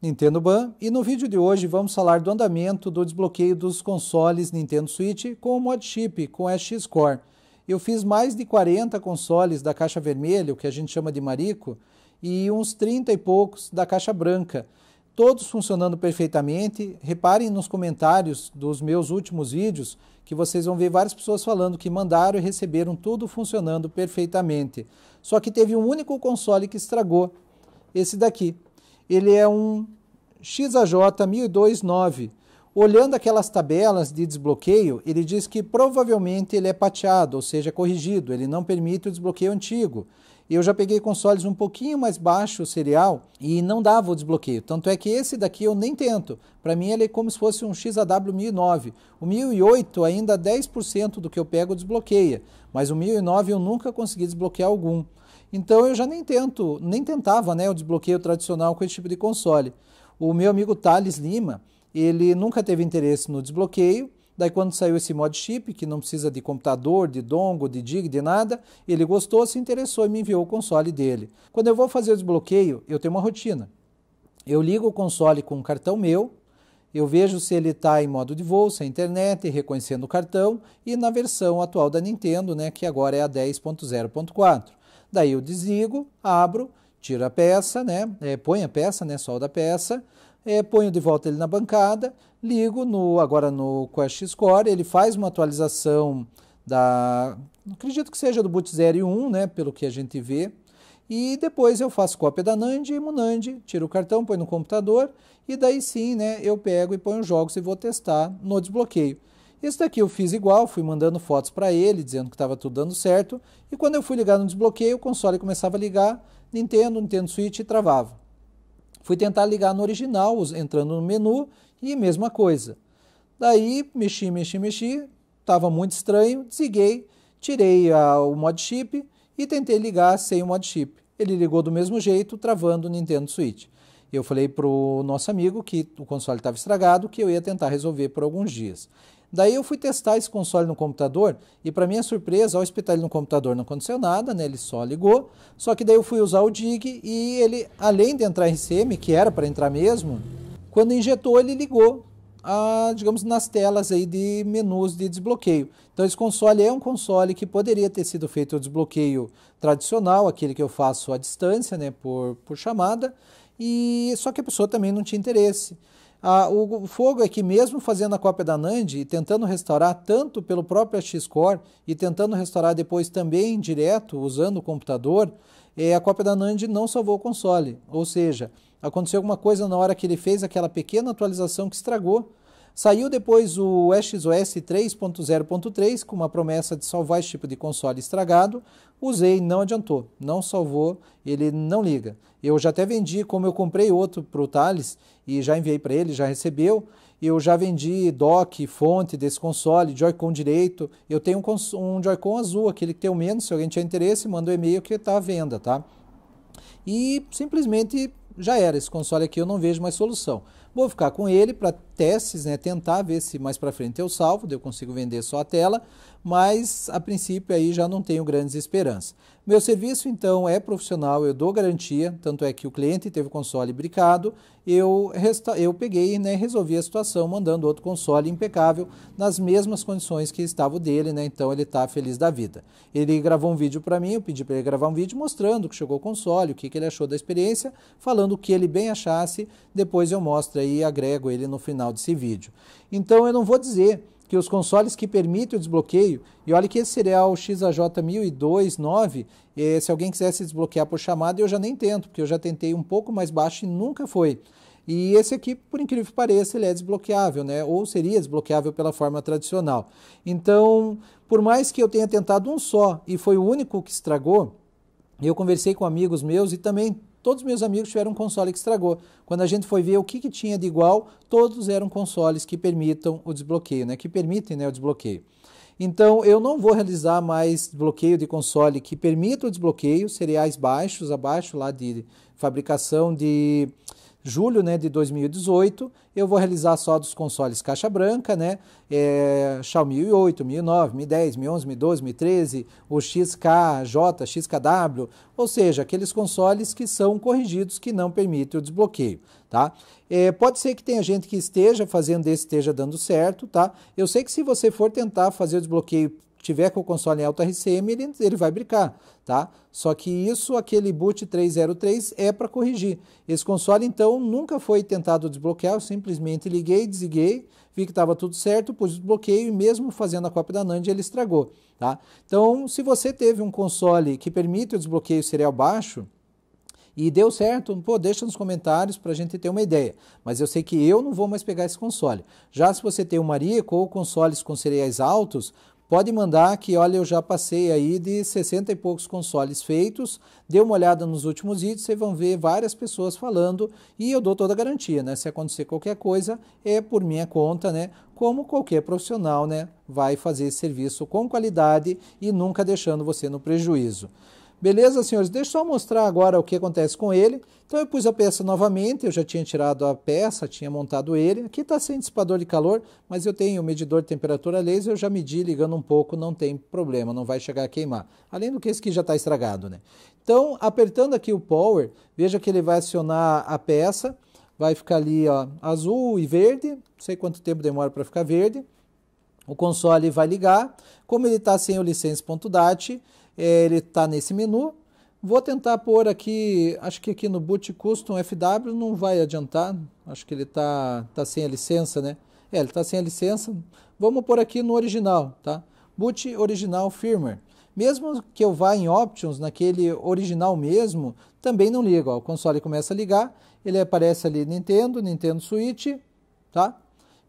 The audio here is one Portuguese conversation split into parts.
Nintendo Ban e no vídeo de hoje vamos falar do andamento do desbloqueio dos consoles Nintendo Switch com o mod chip com SX Core. Eu fiz mais de 40 consoles da caixa vermelha, o que a gente chama de marico, e uns 30 e poucos da caixa branca, todos funcionando perfeitamente. Reparem nos comentários dos meus últimos vídeos que vocês vão ver várias pessoas falando que mandaram e receberam tudo funcionando perfeitamente. Só que teve um único console que estragou, esse daqui ele é um XAJ 1029. Olhando aquelas tabelas de desbloqueio, ele diz que provavelmente ele é pateado, ou seja, corrigido, ele não permite o desbloqueio antigo. Eu já peguei consoles um pouquinho mais baixo, o serial, e não dava o desbloqueio. Tanto é que esse daqui eu nem tento. Para mim ele é como se fosse um XAW 1009. O 1008 ainda 10% do que eu pego desbloqueia, mas o 1009 eu nunca consegui desbloquear algum. Então eu já nem tento, nem tentava né, o desbloqueio tradicional com esse tipo de console. O meu amigo Thales Lima, ele nunca teve interesse no desbloqueio. Daí quando saiu esse mod chip, que não precisa de computador, de dongo, de dig, de nada, ele gostou, se interessou e me enviou o console dele. Quando eu vou fazer o desbloqueio, eu tenho uma rotina. Eu ligo o console com um cartão meu, eu vejo se ele está em modo de voo, sem internet, reconhecendo o cartão e na versão atual da Nintendo, né, que agora é a 10.0.4. Daí eu desligo, abro, tiro a peça, né? É, põe a peça, né? Solda a peça, é, ponho de volta ele na bancada, ligo no agora no Quest Score, ele faz uma atualização da, acredito que seja do boot 0 e 1, né? Pelo que a gente vê. E depois eu faço cópia da NAND e Munand, tiro o cartão, põe no computador e daí sim, né, eu pego e ponho jogos e vou testar no desbloqueio. Esse daqui eu fiz igual, fui mandando fotos para ele, dizendo que estava tudo dando certo, e quando eu fui ligar no desbloqueio, o console começava a ligar, Nintendo, Nintendo Switch e travava. Fui tentar ligar no original, entrando no menu, e mesma coisa. Daí, mexi, mexi, mexi, estava muito estranho, desliguei, tirei a, o mod chip e tentei ligar sem o mod chip. Ele ligou do mesmo jeito, travando o Nintendo Switch. Eu falei para o nosso amigo que o console estava estragado, que eu ia tentar resolver por alguns dias. Daí eu fui testar esse console no computador e para minha surpresa, ao espetar ele no computador não aconteceu nada, né? Ele só ligou. Só que daí eu fui usar o DIG e ele, além de entrar RCM, que era para entrar mesmo, quando injetou ele ligou, a, digamos, nas telas aí de menus de desbloqueio. Então esse console é um console que poderia ter sido feito o desbloqueio tradicional, aquele que eu faço à distância, né? Por, por chamada. E só que a pessoa também não tinha interesse. Ah, o fogo é que mesmo fazendo a cópia da NAND e tentando restaurar tanto pelo próprio AX-Core e tentando restaurar depois também direto usando o computador, eh, a cópia da NAND não salvou o console. Ou seja, aconteceu alguma coisa na hora que ele fez aquela pequena atualização que estragou Saiu depois o XOS 3.0.3 com uma promessa de salvar esse tipo de console estragado. Usei, não adiantou, não salvou, ele não liga. Eu já até vendi, como eu comprei outro para o Thales e já enviei para ele, já recebeu. Eu já vendi dock, fonte desse console, Joy-Con direito. Eu tenho um, um Joy-Con azul, aquele que tem o menos. Se alguém tiver interesse, manda o um e-mail que está à venda, tá? E simplesmente já era. Esse console aqui eu não vejo mais solução. Vou ficar com ele para testes, né, tentar ver se mais para frente eu salvo, eu consigo vender só a tela, mas a princípio aí já não tenho grandes esperanças. Meu serviço então é profissional, eu dou garantia, tanto é que o cliente teve o console bricado eu, resta eu peguei né, resolvi a situação mandando outro console impecável nas mesmas condições que estava o dele, né? Então ele está feliz da vida. Ele gravou um vídeo para mim, eu pedi para ele gravar um vídeo mostrando que chegou o console, o que, que ele achou da experiência, falando o que ele bem achasse, depois eu mostro e agrego ele no final desse vídeo. Então eu não vou dizer que os consoles que permitem o desbloqueio, e olha que esse serial XAJ1002-9, eh, se alguém quisesse desbloquear por chamada, eu já nem tento, porque eu já tentei um pouco mais baixo e nunca foi. E esse aqui, por incrível que pareça, ele é desbloqueável, né? ou seria desbloqueável pela forma tradicional. Então, por mais que eu tenha tentado um só e foi o único que estragou, eu conversei com amigos meus e também todos meus amigos tiveram um console que estragou. Quando a gente foi ver o que, que tinha de igual, todos eram consoles que permitam o desbloqueio, né? que permitem né, o desbloqueio. Então, eu não vou realizar mais bloqueio de console que permita o desbloqueio, cereais baixos, abaixo lá de fabricação de julho né, de 2018, eu vou realizar só dos consoles caixa branca, né? É, Xiaomi 8, 1009, 1010, 1011, 1012, 13, o XKJ, XKW, ou seja, aqueles consoles que são corrigidos que não permitem o desbloqueio, tá? É, pode ser que tenha gente que esteja fazendo esse, esteja dando certo, tá? Eu sei que se você for tentar fazer o desbloqueio tiver com o console em alta RCM, ele, ele vai brincar, tá? Só que isso, aquele boot 303 é para corrigir. Esse console, então, nunca foi tentado desbloquear, eu simplesmente liguei, desliguei, vi que estava tudo certo, pus desbloqueio e mesmo fazendo a cópia da NAND ele estragou, tá? Então, se você teve um console que permite o desbloqueio serial baixo, e deu certo, pô, deixa nos comentários para a gente ter uma ideia. Mas eu sei que eu não vou mais pegar esse console. Já se você tem o Marico ou consoles com cereais altos, Pode mandar que, olha, eu já passei aí de 60 e poucos consoles feitos, dê uma olhada nos últimos vídeos, vocês vão ver várias pessoas falando e eu dou toda a garantia, né? Se acontecer qualquer coisa, é por minha conta, né? Como qualquer profissional, né? Vai fazer esse serviço com qualidade e nunca deixando você no prejuízo. Beleza, senhores? Deixa eu só mostrar agora o que acontece com ele. Então eu pus a peça novamente, eu já tinha tirado a peça, tinha montado ele. Aqui está sem dissipador de calor, mas eu tenho o medidor de temperatura laser, eu já medi ligando um pouco, não tem problema, não vai chegar a queimar. Além do que esse aqui já está estragado, né? Então, apertando aqui o power, veja que ele vai acionar a peça, vai ficar ali ó, azul e verde, não sei quanto tempo demora para ficar verde. O console vai ligar, como ele está sem o licença.dat, ele está nesse menu. Vou tentar pôr aqui, acho que aqui no Boot Custom FW não vai adiantar, acho que ele está tá sem a licença, né? É, ele está sem a licença. Vamos pôr aqui no original, tá? Boot original firmware. Mesmo que eu vá em Options, naquele original mesmo, também não liga. O console começa a ligar, ele aparece ali Nintendo, Nintendo Switch, tá?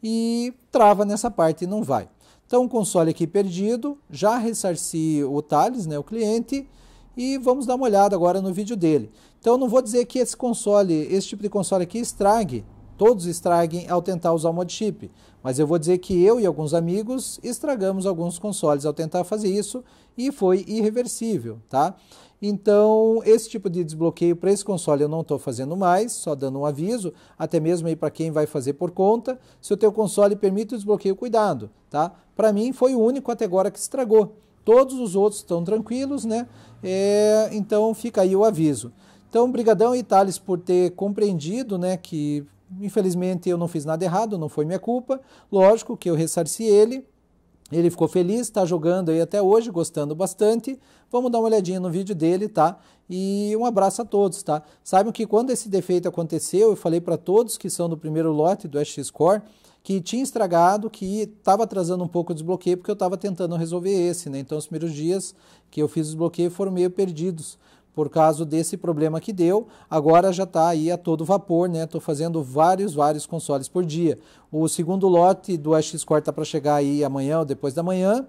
E trava nessa parte e não vai. Então, o console aqui perdido, já ressarci o Thales, né, o cliente, e vamos dar uma olhada agora no vídeo dele. Então, não vou dizer que esse console, esse tipo de console aqui estrague todos estraguem ao tentar usar o mod chip, mas eu vou dizer que eu e alguns amigos estragamos alguns consoles ao tentar fazer isso e foi irreversível, tá? Então, esse tipo de desbloqueio para esse console eu não estou fazendo mais, só dando um aviso, até mesmo aí para quem vai fazer por conta. Se o teu console permite o desbloqueio, cuidado, tá? Para mim foi o único até agora que estragou. Todos os outros estão tranquilos, né? É, então fica aí o aviso. Então, brigadão e por ter compreendido, né, que Infelizmente eu não fiz nada errado, não foi minha culpa. Lógico que eu ressarci ele. Ele ficou feliz, está jogando aí até hoje, gostando bastante. Vamos dar uma olhadinha no vídeo dele, tá? E um abraço a todos, tá? Saibam que quando esse defeito aconteceu, eu falei para todos que são do primeiro lote do SX Core que tinha estragado, que estava atrasando um pouco o desbloqueio, porque eu estava tentando resolver esse, né? Então os primeiros dias que eu fiz o desbloqueio foram meio perdidos por causa desse problema que deu, agora já está aí a todo vapor, né? Estou fazendo vários, vários consoles por dia. O segundo lote do AX Core está para chegar aí amanhã ou depois da manhã,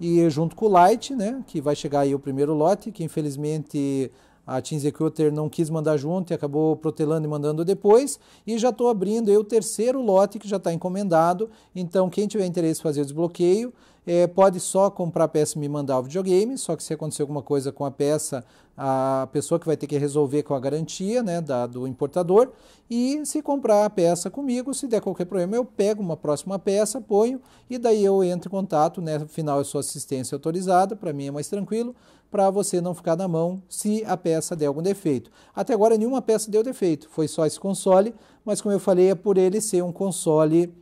e junto com o Lite, né? Que vai chegar aí o primeiro lote, que infelizmente a Team Executor não quis mandar junto e acabou protelando e mandando depois. E já estou abrindo aí o terceiro lote que já está encomendado. Então, quem tiver interesse em fazer o desbloqueio, é, pode só comprar a peça e me mandar o videogame, só que se acontecer alguma coisa com a peça, a pessoa que vai ter que resolver com a garantia né, da, do importador, e se comprar a peça comigo, se der qualquer problema, eu pego uma próxima peça, ponho, e daí eu entro em contato, né, afinal eu sou assistência autorizada, para mim é mais tranquilo, para você não ficar na mão se a peça der algum defeito. Até agora nenhuma peça deu defeito, foi só esse console, mas como eu falei, é por ele ser um console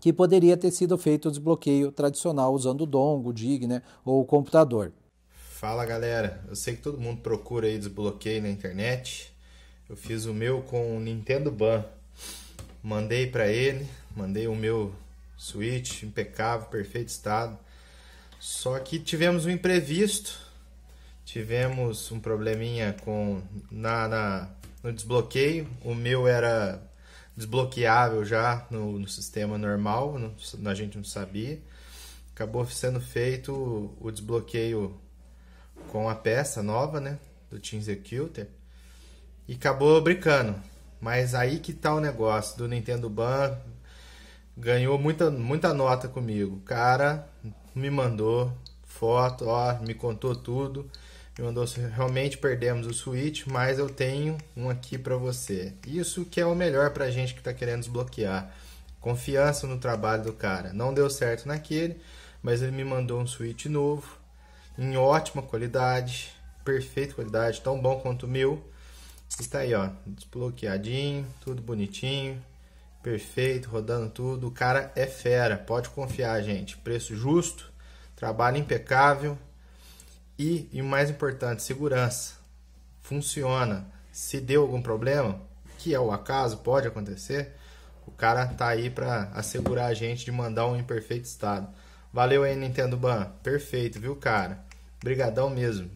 que poderia ter sido feito o desbloqueio tradicional usando o dongo, o dig, né, ou o computador. Fala galera, eu sei que todo mundo procura aí desbloqueio na internet. Eu fiz o meu com o Nintendo Ban. Mandei para ele, mandei o meu Switch impecável, perfeito estado. Só que tivemos um imprevisto. Tivemos um probleminha com na, na no desbloqueio. O meu era desbloqueável já no, no sistema normal, não, a gente não sabia. Acabou sendo feito o, desbloqueio com a peça nova, né? Do Team Executor. E acabou brincando. Mas aí que tá o negócio do Nintendo Ban. Ganhou muita, muita nota comigo. Cara, me mandou foto, ó, me contou tudo mandou assim, realmente perdemos o switch, mas eu tenho um aqui para você. Isso que é o melhor para gente que está querendo desbloquear. Confiança no trabalho do cara. Não deu certo naquele, mas ele me mandou um switch novo, em ótima qualidade, perfeita qualidade, tão bom quanto o meu. Está aí, ó, desbloqueadinho, tudo bonitinho, perfeito, rodando tudo. O cara é fera, pode confiar, gente. Preço justo, trabalho impecável, e, e o mais importante, segurança. Funciona. Se deu algum problema, que é o acaso, pode acontecer, o cara tá aí para assegurar a gente de mandar um em perfeito estado. Valeu aí, Nintendo Ban. Perfeito, viu, cara? Brigadão mesmo.